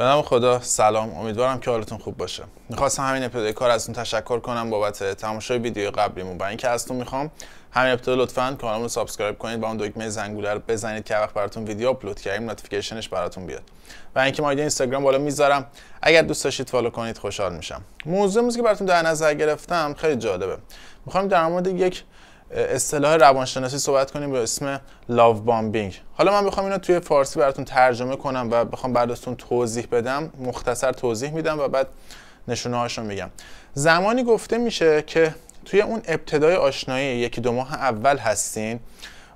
به نام خدا سلام امیدوارم که حالتون خوب باشه میخواستم همین ابتدای کار ازتون تشکر کنم بابت تماشای ویدیو قبلیمون و اینکه ازتون میخوام همین ابتدا لطفا کانالمون رو سابسکرایب کنید و اون دکمه زنگوله رو بزنید که وقت براتون ویدیو آپلود کردیم نوتیفیکیشنش براتون بیاد و اینکه ما اینستاگرام بالا میذارم اگر دوست داشتید فالو کنید خوشحال میشم موضوعی که براتون در نظر گرفتم خیلی جالبه میخوام در مورد یک اصطلاح روانشناسی صحبت کنیم به اسم لاو بامبینگ حالا من بخوام اینو توی فارسی براتون ترجمه کنم و بخوام براتون توضیح بدم مختصر توضیح میدم و بعد نشونه هاشون میگم زمانی گفته میشه که توی اون ابتدای آشنایی یکی دو ماه اول هستین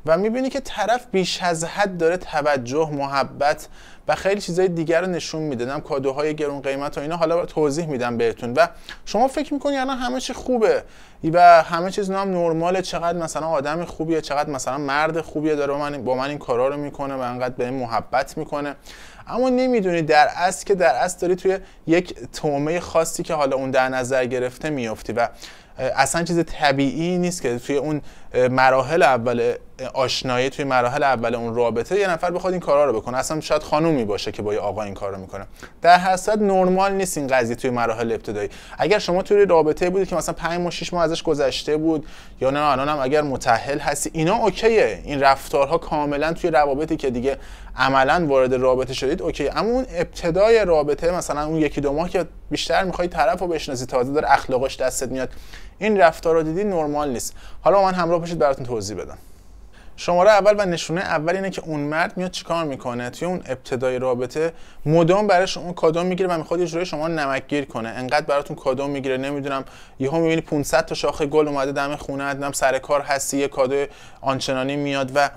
و میبینی که طرف بیش از حد داره توجه محبت و خیلی چیزای دیگر رو نشون نم کادوهای گرون قیمت و اینا حالا توضیح میدم بهتون و شما فکر میکنی الان همه چی خوبه و همه چیز نام نرماله چقدر مثلا آدم خوبیه چقدر مثلا مرد خوبیه داره من با من این کارا رو میکنه و انقدر به این محبت میکنه اما نمیدونی در اصل که در اصل داری توی یک تومه خاصی که حالا اون در نظر گرفته میافتی و اصلا چیز طبیعی نیست که توی اون مراحل اول آشنایی توی مراحل اول اون رابطه یه نفر بخواد این کارا رو بکنه اصلا شاید خانومی باشه که با یه آقا این کارو میکنه در حسد نرمال نیست این قضیه توی مراحل ابتدایی اگر شما توی رابطه بودید که مثلا 5 ماه 6 ماه ازش گذشته بود یا نه الان هم اگر متحل هستی اینا اوکیه این رفتارها کاملا توی روابطی که دیگه عملا وارد رابطه شدید اوکی اما اون ابتدای رابطه مثلا اون یکی دو ماه که بیشتر میخوای طرفو بشناسی تازه داره اخلاقش دستت میاد این رفتار رو دیدی نرمال نیست حالا من همراه باشید براتون توضیح بدم شماره اول و نشونه اول اینه که اون مرد میاد چیکار میکنه توی اون ابتدای رابطه مدام برای اون کادو میگیره و میخواد یه جوری شما نمکگیر کنه انقدر براتون کادو میگیره نمیدونم یهو میبینی 500 تا شاخه گل اومده دم خونه ادنم سر کار هستی یه کادو آنچنانی میاد و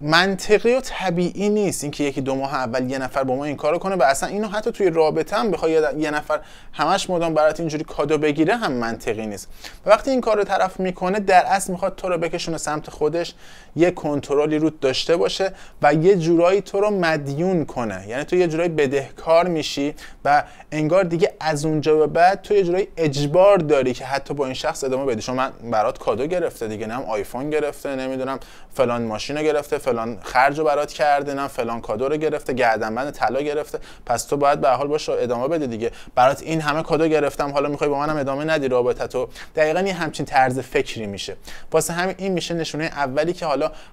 منطقی و طبیعی نیست اینکه یکی دو ماه اول یه نفر با ما این کارو کنه و اصلا اینو حتی توی رابطه هم بخوای یه نفر همش مدام برات اینجوری کادو بگیره هم منطقی نیست و وقتی این کارو طرف میکنه در اصل میخواد تو رو بکشونه سمت خودش یه کنترلی رو داشته باشه و یه جورایی تو رو مدیون کنه یعنی تو یه جورایی بدهکار میشی و انگار دیگه از اونجا به بعد تو یه جورایی اجبار داری که حتی با این شخص ادامه بدی شما من برات کادو گرفته دیگه نم آیفون گرفته نمیدونم فلان ماشین رو گرفته فلان خرج رو برات کرده نم فلان کادو رو گرفته گردنبند طلا گرفته پس تو باید به حال باشه ادامه بده دیگه برات این همه کادو گرفتم حالا میخوای با منم ادامه ندی رابطه تو دقیقاً همچین طرز فکری میشه واسه همین این میشه نشونه اولی که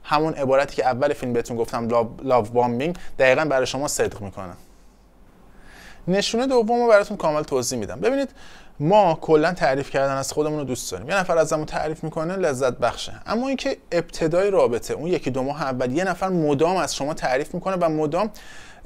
همون عبارتی که اول فیلم بهتون گفتم لاو بامبینگ دقیقا برای شما صدق میکنه نشونه دوم رو براتون کامل توضیح میدم ببینید ما کلا تعریف کردن از خودمون رو دوست داریم یه نفر از ازمون تعریف میکنه لذت بخشه اما اینکه ابتدای رابطه اون یکی دو ماه اول یه نفر مدام از شما تعریف میکنه و مدام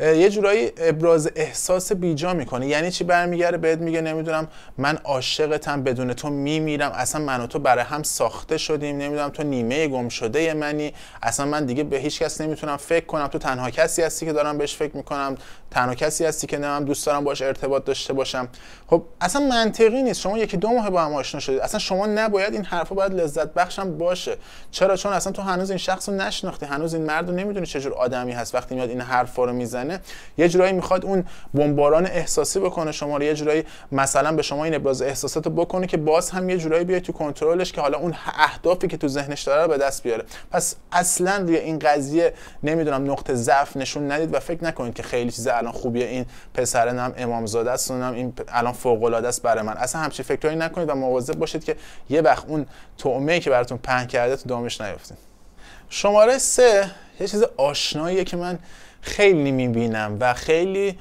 یه جورایی ابراز احساس بیجا میکنه یعنی چی برمیگره بهت میگه نمیدونم من عاشقتم بدون تو میمیرم اصلا من و تو برای هم ساخته شدیم نمیدونم تو نیمه گم شده منی اصلا من دیگه به هیچ کس نمیتونم فکر کنم تو تنها کسی هستی که دارم بهش فکر میکنم تنها کسی هستی که نمیدونم دوست دارم باش ارتباط داشته باشم خب اصلا منطقی نیست شما یکی دو ماه با هم آشنا شدید اصلا شما نباید این حرفا باید لذت بخشم باشه چرا چون اصلا تو هنوز این شخص رو نشناختی هنوز این مرد نمیدونی چه جور آدمی هست وقتی میاد این حرفا رو میزنه یه جورایی میخواد اون بمباران احساسی بکنه شما رو یه جورایی مثلا به شما این ابراز احساسات رو بکنه که باز هم یه جورایی بیای تو کنترلش که حالا اون اهدافی که تو ذهنش داره رو به دست بیاره پس اصلا روی این قضیه نمیدونم نقطه ضعف نشون ندید و فکر نکنید که خیلی چیز الان خوبیه این پسر نم امامزاده است این الان فوق العاده است برای من اصلا همچین فکرایی نکنید و مواظب باشید که یه وقت اون تومه که براتون پهن کرده تو دامش شماره سه یه چیز آشناییه که من خیلی میبینم و خیلی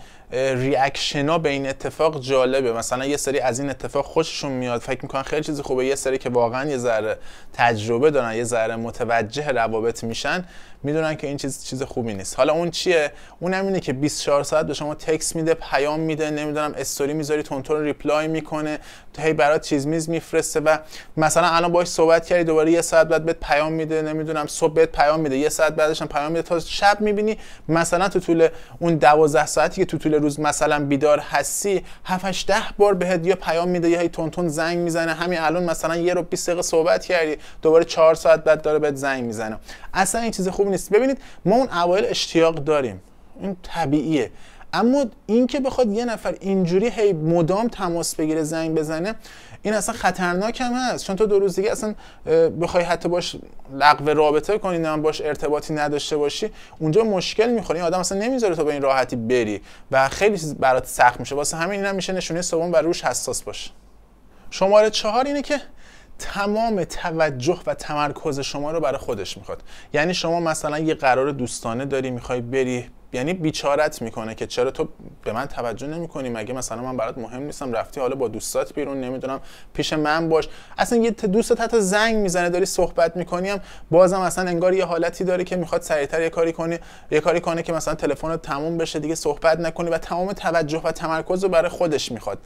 ها به این اتفاق جالبه مثلا یه سری از این اتفاق خوششون میاد فکر میکنن خیلی چیز خوبه یه سری که واقعا یه ذره تجربه دارن یه ذره متوجه روابط میشن میدونن که این چیز چیز خوبی نیست حالا اون چیه اون هم اینه که 24 ساعت به شما تکس میده پیام میده نمیدونم استوری میذاری تونتون ریپلای میکنه تو هی برات چیز میز میفرسته و مثلا الان باش صحبت کردی دوباره یه ساعت بعد بهت پیام میده نمیدونم صبح بهت پیام میده یه ساعت بعدش هم پیام میده تا شب میبینی مثلا تو طول اون 12 ساعتی که تو طول روز مثلا بیدار هستی 7 8 10 بار بهت یا پیام میده یا هی تونتون زنگ میزنه همین الان مثلا یه رو 20 دقیقه صحبت کردی دوباره 4 ساعت بعد داره بهت زنگ میزنه اصلا این چیز خوبی ببینید ما اون اوایل اشتیاق داریم این طبیعیه اما اینکه بخواد یه نفر اینجوری هی مدام تماس بگیره زنگ بزنه این اصلا خطرناک هم هست چون تو دو روز دیگه اصلا بخوای حتی باش لغو رابطه کنی نه باش ارتباطی نداشته باشی اونجا مشکل میخوری این آدم اصلا نمیذاره تو به این راحتی بری و خیلی چیز برات سخت میشه واسه همین اینم هم میشه نشونه سوم و روش حساس باشه. شماره چهار اینه که تمام توجه و تمرکز شما رو برای خودش میخواد یعنی شما مثلا یه قرار دوستانه داری میخوای بری یعنی بیچارت میکنه که چرا تو به من توجه نمیکنی مگه مثلا من برات مهم نیستم رفتی حالا با دوستات بیرون نمیدونم پیش من باش اصلا یه دوستت حتی زنگ میزنه داری صحبت میکنیم بازم اصلا انگار یه حالتی داره که میخواد سریعتر یه کاری کنی یه کاری کنه که مثلا تلفنت تموم بشه دیگه صحبت نکنی و تمام توجه و تمرکز رو برای خودش میخواد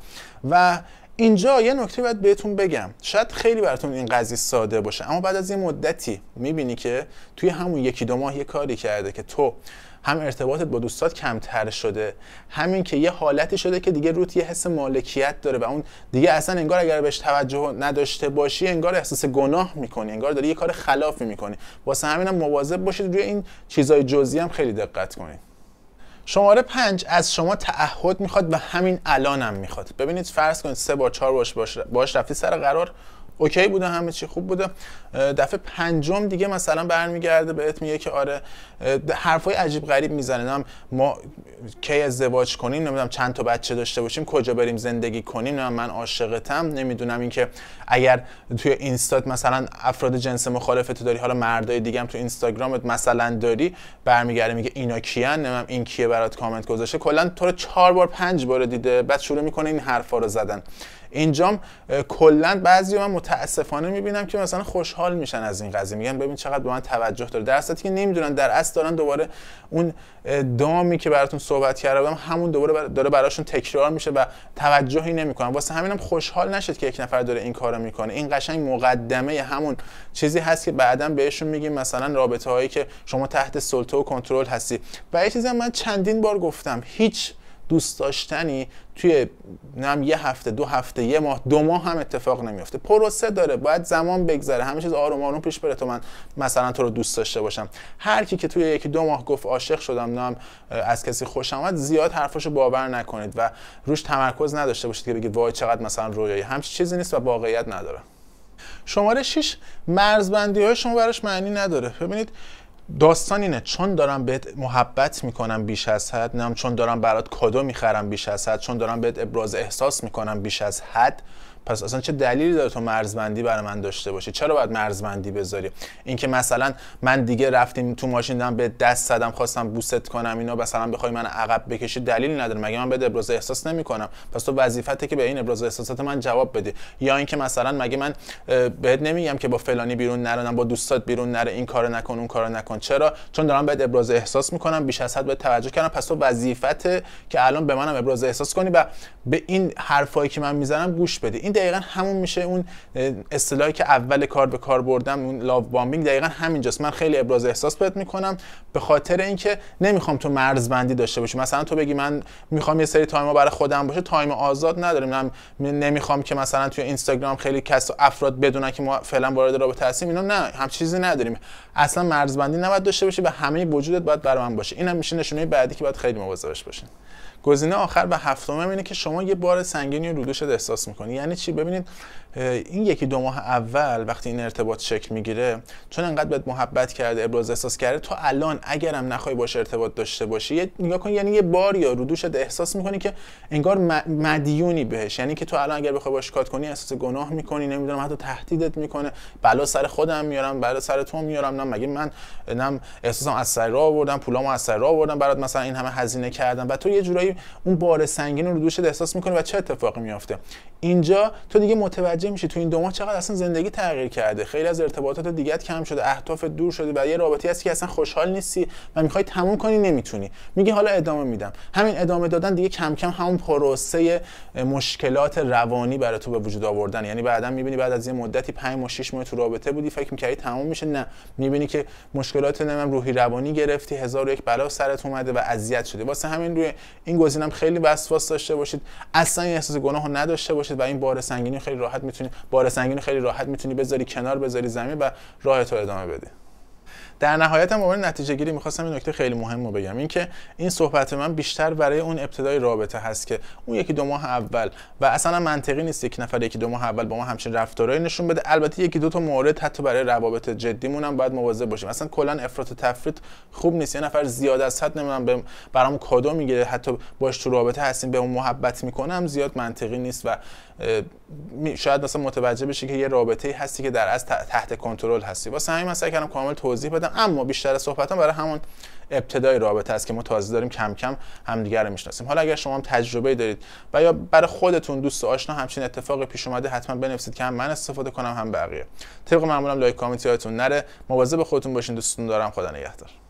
و اینجا یه نکته باید بهتون بگم شاید خیلی براتون این قضیه ساده باشه اما بعد از یه مدتی میبینی که توی همون یکی دو ماه یه کاری کرده که تو هم ارتباطت با دوستات کمتر شده همین که یه حالتی شده که دیگه روت یه حس مالکیت داره و اون دیگه اصلا انگار اگر بهش توجه نداشته باشی انگار احساس گناه میکنی انگار داری یه کار خلافی میکنی واسه همینم مواظب باشید روی این چیزای جزئی هم خیلی دقت کنید شماره پنج از شما تعهد میخواد و همین الانم هم میخواد ببینید فرض کنید سه بار چهار باش باش, باش رفتی سر قرار اوکی بوده همه چی خوب بوده دفعه پنجم دیگه مثلا برمیگرده بهت میگه که آره حرفای عجیب غریب میزنه ما کی ازدواج کنیم نمیدونم چند تا بچه داشته باشیم کجا بریم زندگی کنیم نمیدونم من عاشقتم نمیدونم اینکه اگر توی اینستات مثلا افراد جنس مخالف تو داری حالا مردای دیگه هم تو اینستاگرامت مثلا داری برمیگرده میگه اینا کیان نمیدونم این کیه برات کامنت گذاشته کلا تو رو چهار بار پنج بار دیده بعد شروع میکنه این حرفا رو زدن اینجام کلا بعضی من متاسفانه میبینم که مثلا خوشحال میشن از این قضیه میگن ببین چقدر به من توجه داره در که نمیدونن در اصل دارن دوباره اون دامی که براتون صحبت کردم همون دوباره داره براشون تکرار میشه و توجهی نمیکنن واسه همینم خوشحال نشد که یک نفر داره این کارو میکنه این قشنگ مقدمه همون چیزی هست که بعدا بهشون میگیم مثلا رابطه هایی که شما تحت سلطه و کنترل هستی و یه چیزی من چندین بار گفتم هیچ دوست داشتنی توی نم یه هفته دو هفته یه ماه دو ماه هم اتفاق نمیفته پروسه داره باید زمان بگذره همه چیز آروم آروم پیش بره تو من مثلا تو رو دوست داشته باشم هر کی که توی یکی دو ماه گفت عاشق شدم نم از کسی خوش آمد زیاد حرفاشو باور نکنید و روش تمرکز نداشته باشید که بگید وای چقدر مثلا رویایی همچی چیزی نیست و واقعیت نداره شماره 6 مرزبندی های شما براش معنی نداره ببینید داستان اینه چون دارم بهت محبت میکنم بیش از حد نم چون دارم برات کادو میخرم بیش از حد چون دارم بهت ابراز احساس میکنم بیش از حد پس اصلا چه دلیلی داره تو مرزبندی برای من داشته باشه چرا باید مرزبندی بذاری اینکه مثلا من دیگه رفتیم تو ماشین دم به دست زدم خواستم بوست کنم اینا مثلا بخوای من عقب بکشی دلیلی نداره مگه من به ابراز احساس نمیکنم پس تو وظیفته که به این ابراز احساسات من جواب بدی یا اینکه مثلا مگه من بهت نمیگم که با فلانی بیرون نرانم با دوستات بیرون نره این کارو نکن اون کارو نکن چرا چون دارم به ابراز احساس میکنم بیش از حد به توجه کردم پس تو وظیفته که الان به منم ابراز احساس کنی و به این حرفایی که من میزنم گوش بده این دقیقا همون میشه اون اصطلاحی که اول کار به کار بردم اون لاو بامبینگ دقیقا همینجاست من خیلی ابراز احساس بهت میکنم به خاطر اینکه نمیخوام تو مرزبندی داشته باشی مثلا تو بگی من میخوام یه سری تایم برای خودم باشه تایم آزاد نداریم من نمیخوام که مثلا توی اینستاگرام خیلی کس و افراد بدونن که ما فعلا وارد رابطه هستیم اینا نه هم چیزی نداریم اصلا مرزبندی نباید داشته باشی به همه وجودت باید برای من باشه اینم میشه نشونه بعدی که باید خیلی مواظبش باشین گزینه آخر و هفتم اینه که شما یه بار سنگینی رو دوشت احساس میکنی یعنی ببینید این یکی دو ماه اول وقتی این ارتباط شکل میگیره چون انقدر بهت محبت کرده ابراز احساس کرده تو الان اگرم نخوای باش ارتباط داشته باشی نگاه کن یعنی یه بار یا رو احساس میکنی که انگار مدیونی بهش یعنی که تو الان اگر بخوای باش کات کنی احساس گناه میکنی نمیدونم حتی تهدیدت میکنه بلا سر خودم میارم بلا سر تو میارم نه مگه من نم احساسم از سر راه آوردم پولامو از سر راه آوردم برات مثلا این همه هزینه کردم و تو یه جورایی اون بار سنگین رو دوشت احساس میکنی و چه اتفاقی میافته اینجا تو دیگه متوجه میشی تو این دو ماه چقدر اصلا زندگی تغییر کرده خیلی از ارتباطات دیگه کم شده اهداف دور شده و یه رابطی هست که اصلا خوشحال نیستی و میخوای تموم کنی نمیتونی میگی حالا ادامه میدم همین ادامه دادن دیگه کم کم همون پروسه مشکلات روانی برای تو به وجود آوردن یعنی بعدا میبینی بعد از یه مدتی 5 ماه 6 ماه تو رابطه بودی فکر میکردی تموم میشه نه میبینی که مشکلات نم روحی روانی گرفتی هزار و یک بلا سرت اومده و اذیت شده واسه همین روی این گزینم خیلی وسواس داشته باشید اصلا احساس گناه نداشته باشید و این بار سنگینی خیلی راحت میتونی بار سنگینی خیلی راحت میتونی بذاری کنار بذاری زمین و راه تو ادامه بدی در نهایت هم اون نتیجه گیری میخواستم این نکته خیلی مهم رو بگم اینکه این صحبت من بیشتر برای اون ابتدای رابطه هست که اون یکی دو ماه اول و اصلا منطقی نیست یک نفر یکی دو ماه اول با ما همچین رفتارهایی نشون بده البته یکی دو تا مورد حتی برای روابط جدیمون هم باید مواظب باشیم اصلا کلا افراط و تفریط خوب نیست یه نفر زیاد از حد نمیدونم برام کادو میگیره حتی باش تو رابطه هستیم به اون محبت میکنم زیاد منطقی نیست و شاید مثلا متوجه بشی که یه رابطه هستی که در از تحت کنترل هستی واسه همین مثلا کردم کامل توضیح بدم اما بیشتر هم برای همون ابتدای رابطه است که ما تازه داریم کم کم همدیگر رو میشناسیم حالا اگر شما هم تجربه دارید و یا برای خودتون دوست و آشنا همچین اتفاق پیش اومده حتما بنویسید که هم من استفاده کنم هم بقیه طبق معمولم لایک کامنت یادتون نره به خودتون باشین دوستتون دارم خدا نگهدار